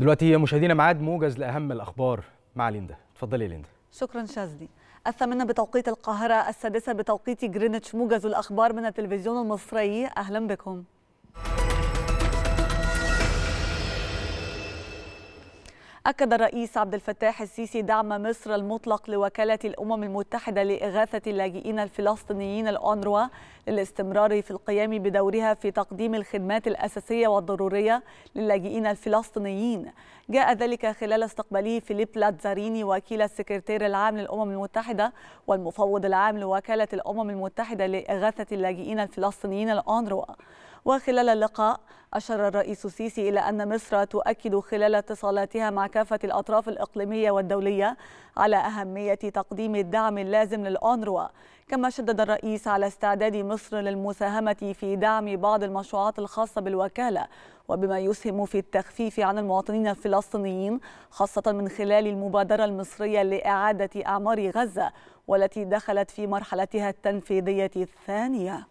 دلوقتي مشاهدينا معاد موجز لاهم الاخبار مع ليندا اتفضلي يا ليندا شكرا شاذلي الثامنة بتوقيت القاهرة السادسة بتوقيت جرينتش موجز الأخبار من التلفزيون المصري أهلا بكم أكد الرئيس عبد الفتاح السيسي دعم مصر المطلق لوكالة الأمم المتحدة لإغاثة اللاجئين الفلسطينيين الأونروا للاستمرار في القيام بدورها في تقديم الخدمات الأساسية والضرورية للاجئين الفلسطينيين جاء ذلك خلال استقباله فيليب لاتزاريني وكيل السكرتير العام للأمم المتحدة والمفوض العام لوكالة الأمم المتحدة لإغاثة اللاجئين الفلسطينيين الأونروا وخلال اللقاء أشار الرئيس السيسي إلى أن مصر تؤكد خلال اتصالاتها مع كافة الأطراف الإقليمية والدولية على أهمية تقديم الدعم اللازم للأونروا كما شدد الرئيس على استعداد مصر للمساهمة في دعم بعض المشروعات الخاصة بالوكالة وبما يسهم في التخفيف عن المواطنين الفلسطينيين خاصة من خلال المبادرة المصرية لإعادة أعمار غزة والتي دخلت في مرحلتها التنفيذية الثانية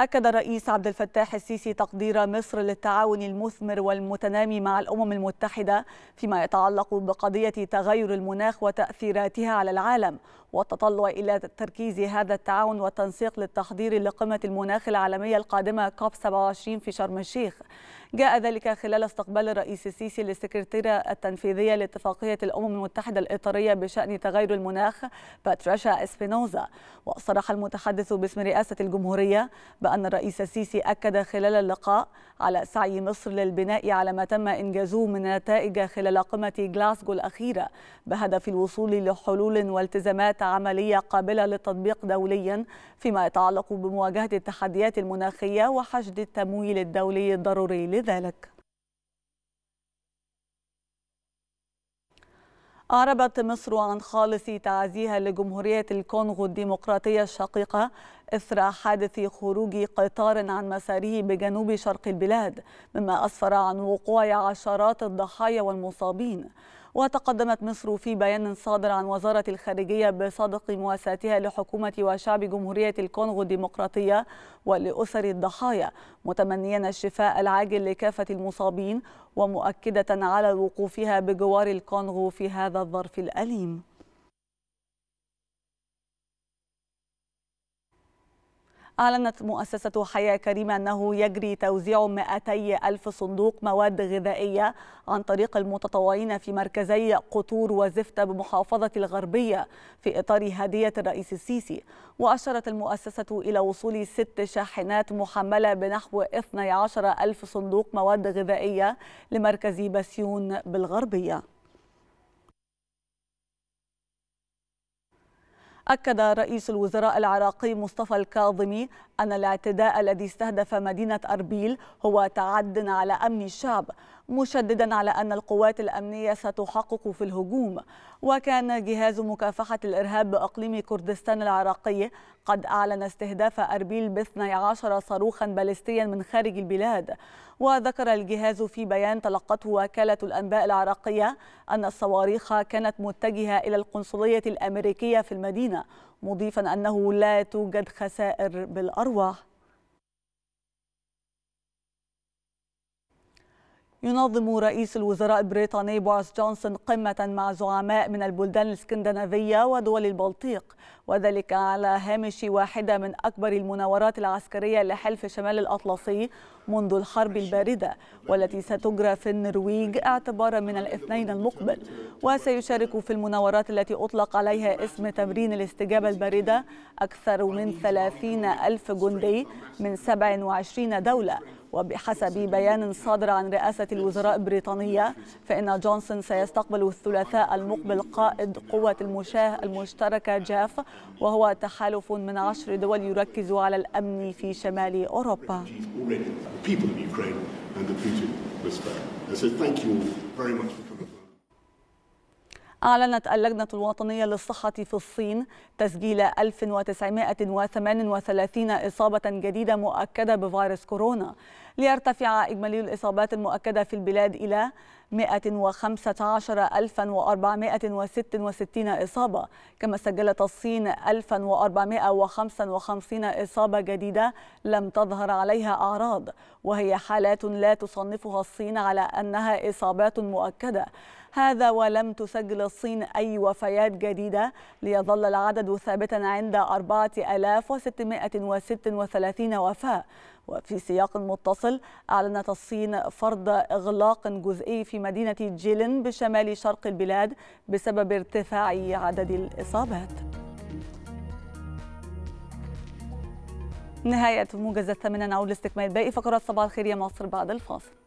أكد الرئيس عبد الفتاح السيسي تقدير مصر للتعاون المثمر والمتنامي مع الأمم المتحدة فيما يتعلق بقضية تغير المناخ وتأثيراتها على العالم والتطلع إلى تركيز هذا التعاون والتنسيق للتحضير لقمة المناخ العالمية القادمة كوب 27 في شرم الشيخ جاء ذلك خلال استقبال الرئيس السيسي للسكرتيرة التنفيذية لاتفاقية الأمم المتحدة الإطارية بشأن تغير المناخ باتريشا اسبينوزا وصرح المتحدث باسم رئاسة الجمهورية بأن الرئيس السيسي أكد خلال اللقاء على سعي مصر للبناء على ما تم إنجازه من نتائج خلال قمة جلاسكو الأخيرة بهدف الوصول لحلول والتزامات عملية قابلة للتطبيق دوليا فيما يتعلق بمواجهة التحديات المناخية وحشد التمويل الدولي الضروري لذلك أعربت مصر عن خالص تعزيها لجمهورية الكونغو الديمقراطية الشقيقة إثر حادث خروج قطار عن مساره بجنوب شرق البلاد مما أسفر عن وقوع عشرات الضحايا والمصابين وتقدمت مصر في بيان صادر عن وزارة الخارجية بصدق مواساتها لحكومة وشعب جمهورية الكونغو الديمقراطية ولأسر الضحايا متمنيا الشفاء العاجل لكافة المصابين ومؤكدة على وقوفها بجوار الكونغو في هذا الظرف الأليم أعلنت مؤسسة حياة كريمة أنه يجري توزيع 200 ألف صندوق مواد غذائية عن طريق المتطوعين في مركزي قطور وزفتة بمحافظة الغربية في إطار هدية الرئيس السيسي وأشرت المؤسسة إلى وصول ست شاحنات محملة بنحو 12 ألف صندوق مواد غذائية لمركز بسيون بالغربية أكد رئيس الوزراء العراقي مصطفى الكاظمي أن الاعتداء الذي استهدف مدينة أربيل هو تعد على أمن الشعب مشددا على أن القوات الأمنية ستحقق في الهجوم وكان جهاز مكافحة الإرهاب بأقليم كردستان العراقي قد أعلن استهداف أربيل ب 12 صاروخا باليستيا من خارج البلاد وذكر الجهاز في بيان تلقته وكالة الأنباء العراقية أن الصواريخ كانت متجهة إلى القنصلية الأمريكية في المدينة مضيفا أنه لا توجد خسائر بالأرواح ينظم رئيس الوزراء البريطاني بوريس جونسون قمة مع زعماء من البلدان الاسكندنافية ودول البلطيق وذلك على هامش واحدة من أكبر المناورات العسكرية لحلف شمال الأطلسي منذ الحرب الباردة والتي ستجرى في النرويج اعتبارا من الاثنين المقبل وسيشارك في المناورات التي أطلق عليها اسم تمرين الاستجابة الباردة أكثر من 30 ألف جندي من 27 دولة وبحسب بيان صادر عن رئاسة الوزراء البريطانية فإن جونسون سيستقبل الثلاثاء المقبل قائد قوة المشاه المشتركة جاف وهو تحالف من عشر دول يركز على الأمن في شمال أوروبا I said thank you very much for coming. أعلنت اللجنة الوطنية للصحة في الصين تسجيل 1938 إصابة جديدة مؤكدة بفيروس كورونا ليرتفع إجمالي الإصابات المؤكدة في البلاد إلى 115466 إصابة كما سجلت الصين 1455 إصابة جديدة لم تظهر عليها أعراض وهي حالات لا تصنفها الصين على أنها إصابات مؤكدة هذا ولم تسجل الصين أي وفيات جديدة ليظل العدد ثابتا عند 4636 وفاة وفي سياق متصل أعلنت الصين فرض إغلاق جزئي في في مدينة جيلن بشمال شرق البلاد بسبب ارتفاع عدد الإصابات نهاية موجز الثامنة نعود لاستكمال باقي فقرات صباح الخير يا مصر بعد الفاصل